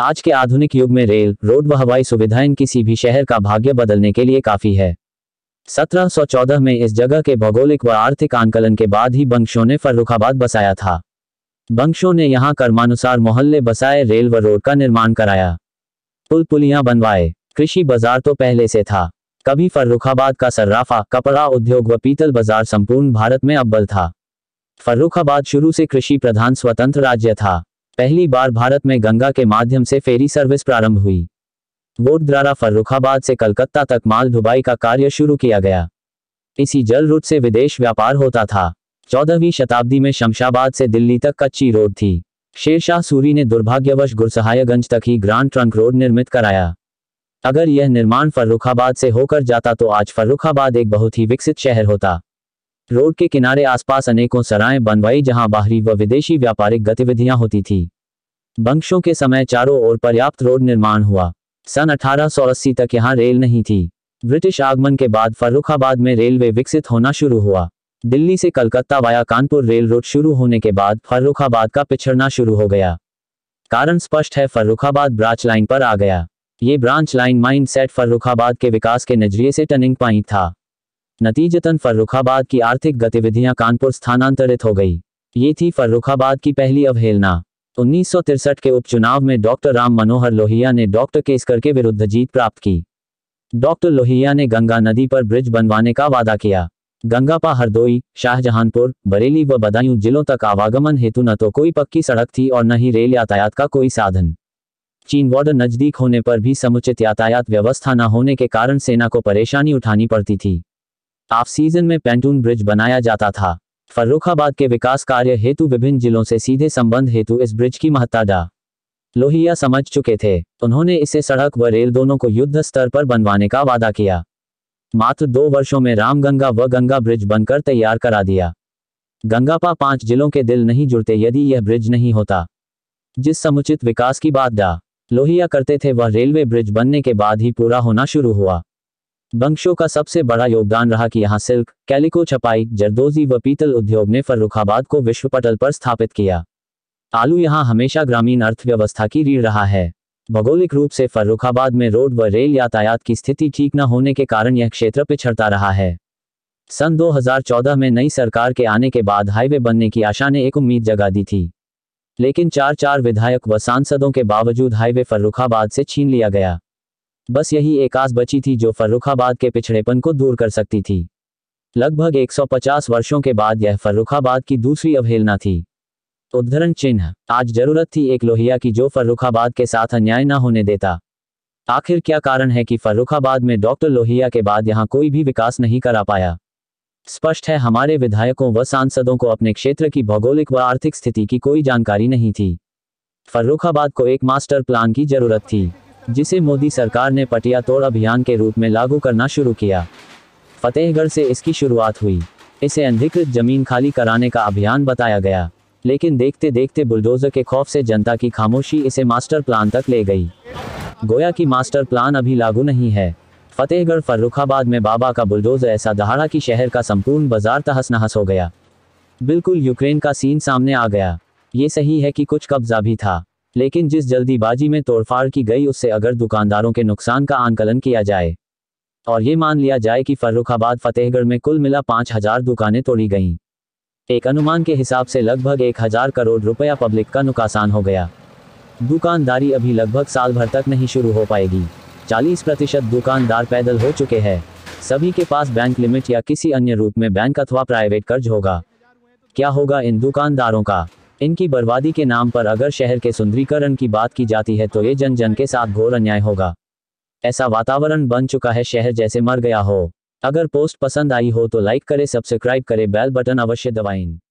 आज के आधुनिक युग में रेल रोड व हवाई सुविधाएं किसी भी शहर का भाग्य बदलने के लिए काफी है 1714 में इस जगह के भौगोलिक व आर्थिक आंकलन के बाद ही बंगशों ने फर्रुखाबाद बसाया था बंगशों ने यहाँ कर्मानुसार मोहल्ले बसाए रेल व रोड का निर्माण कराया पुल पुलियां बनवाए कृषि बाजार तो पहले से था कभी फर्रुखाबाद का सर्राफा कपड़ा उद्योग व पीतल बाजार संपूर्ण भारत में अब्बल था फर्रुखाबाद शुरू से कृषि प्रधान स्वतंत्र राज्य था पहली बार भारत में गंगा के माध्यम से फेरी सर्विस प्रारंभ हुई द्वारा फर्रुखाबाद से कलकत्ता तक माल ढुबाई का कार्य शुरू किया गया इसी जल रूट से विदेश व्यापार होता था चौदहवीं शताब्दी में शमशाबाद से दिल्ली तक कच्ची रोड थी शेरशाह सूरी ने दुर्भाग्यवश गुरसहायगंज तक ही ग्रांड ट्रंक रोड निर्मित कराया अगर यह निर्माण फर्रुखाबाद से होकर जाता तो आज फर्रुखाबाद एक बहुत ही विकसित शहर होता रोड के किनारे आसपास अनेकों सराय बनवाई जहां बाहरी व विदेशी व्यापारिक गतिविधियां होती थी बंशों के समय चारों ओर पर्याप्त रोड निर्माण हुआ सन अठारह तक यहाँ रेल नहीं थी ब्रिटिश आगमन के बाद फर्रुखाबाद में रेलवे विकसित होना शुरू हुआ दिल्ली से Calcutta via Kanpur rail road शुरू होने के बाद फर्रुखाबाद का पिछड़ना शुरू हो गया कारण स्पष्ट है फर्रुखाबाद ब्रांच लाइन पर आ गया ये branch line mind set Farrukhabad के विकास के नजरिए से टर्निंग पॉइंट था नतीजतन फर्रुखाबाद की आर्थिक गतिविधियां कानपुर स्थानांतरित हो गई ये थी फर्रुखाबाद की पहली अवहेलना उन्नीस के उपचुनाव में डॉक्टर राम मनोहर लोहिया ने डॉक्टर केसकर के विरुद्ध जीत प्राप्त की डॉक्टर लोहिया ने गंगा नदी पर ब्रिज बनवाने का वादा किया गंगापा हरदोई शाहजहानपुर बरेली व बदायूं जिलों तक आवागमन हेतु न तो कोई पक्की सड़क थी और न ही रेल यातायात का कोई साधन चीन बॉर्डर नजदीक होने पर भी समुचित यातायात व्यवस्था न होने के कारण सेना को परेशानी उठानी पड़ती थी ऑफ सीजन में पेंटून ब्रिज बनाया जाता था फर्रुखाबाद के विकास कार्य हेतु विभिन्न जिलों से सीधे संबंध हेतु इस ब्रिज की महत्ता डा लोहिया समझ चुके थे उन्होंने इसे सड़क व रेल दोनों को युद्ध स्तर पर बनवाने का वादा किया मात्र दो वर्षों में रामगंगा व गंगा ब्रिज बनकर तैयार करा दिया गंगापा पांच जिलों के दिल नहीं जुड़ते यदि यह ब्रिज नहीं होता जिस समुचित विकास की बात डा लोहिया करते थे वह रेलवे ब्रिज बनने के बाद ही पूरा होना शुरू हुआ बंगशो का सबसे बड़ा योगदान रहा कि यहाँ सिल्क कैलिको छपाई जरदोजी व पीतल उद्योग ने फर्रुखाबाद को विश्व पटल पर स्थापित किया आलू यहाँ हमेशा ग्रामीण अर्थव्यवस्था की रीढ़ रहा है भौगोलिक रूप से फर्रुखाबाद में रोड व रेल यातायात की स्थिति ठीक न होने के कारण यह क्षेत्र पिछड़ता रहा है सन 2014 में नई सरकार के आने के बाद हाईवे बनने की आशा ने एक उम्मीद जगा दी थी लेकिन चार चार विधायक व सांसदों के बावजूद हाईवे फर्रुखाबाद से छीन लिया गया बस यही एक आस बची थी जो फर्रुखाबाद के पिछड़ेपन को दूर कर सकती थी लगभग 150 वर्षों के बाद यह फर्रुखाबाद की दूसरी अवहेलना थी उद्धरण चिन्ह आज जरूरत थी एक लोहिया की जो फर्रुखाबाद के साथ अन्याय न होने देता आखिर क्या कारण है कि फर्रुखाबाद में डॉक्टर लोहिया के बाद यहाँ कोई भी विकास नहीं करा पाया स्पष्ट है हमारे विधायकों व सांसदों को अपने क्षेत्र की भौगोलिक व आर्थिक स्थिति की कोई जानकारी नहीं थी फर्रुखाबाद को एक मास्टर प्लान की जरूरत थी जिसे मोदी सरकार ने पटिया तोड़ अभियान के रूप में लागू करना शुरू किया फतेहगढ़ से इसकी शुरुआत हुई इसे अधिकृत जमीन खाली कराने का अभियान बताया गया लेकिन देखते देखते बुलडोजर के खौफ से जनता की खामोशी इसे मास्टर प्लान तक ले गई गोया की मास्टर प्लान अभी लागू नहीं है फतेहगढ़ फर्रुखाबाद में बाबा का बुलडोजर ऐसा दहाड़ा कि शहर का संपूर्ण बाजार तहस नहस हो गया बिल्कुल यूक्रेन का सीन सामने आ गया ये सही है कि कुछ कब्जा भी था लेकिन जिस जल्दीबाजी में तोड़फाड़ की गई उससे अगर दुकानदारों के नुकसान का आंकलन किया जाए और ये मान लिया जाए कि फर्रुखाबाद फतेहगढ़ में कुल मिला पाँच हजार दुकानें तोड़ी गईं एक अनुमान के हिसाब से लगभग एक हजार करोड़ रुपया पब्लिक का नुकसान हो गया दुकानदारी अभी लगभग साल भर तक नहीं शुरू हो पाएगी चालीस प्रतिशत दुकानदार पैदल हो चुके हैं सभी के पास बैंक लिमिट या किसी अन्य रूप में बैंक अथवा प्राइवेट कर्ज होगा क्या होगा इन दुकानदारों का इनकी बर्बादी के नाम पर अगर शहर के सुंदरीकरण की बात की जाती है तो ये जन जन के साथ घोर अन्याय होगा ऐसा वातावरण बन चुका है शहर जैसे मर गया हो अगर पोस्ट पसंद आई हो तो लाइक करें सब्सक्राइब करें बेल बटन अवश्य दबाएं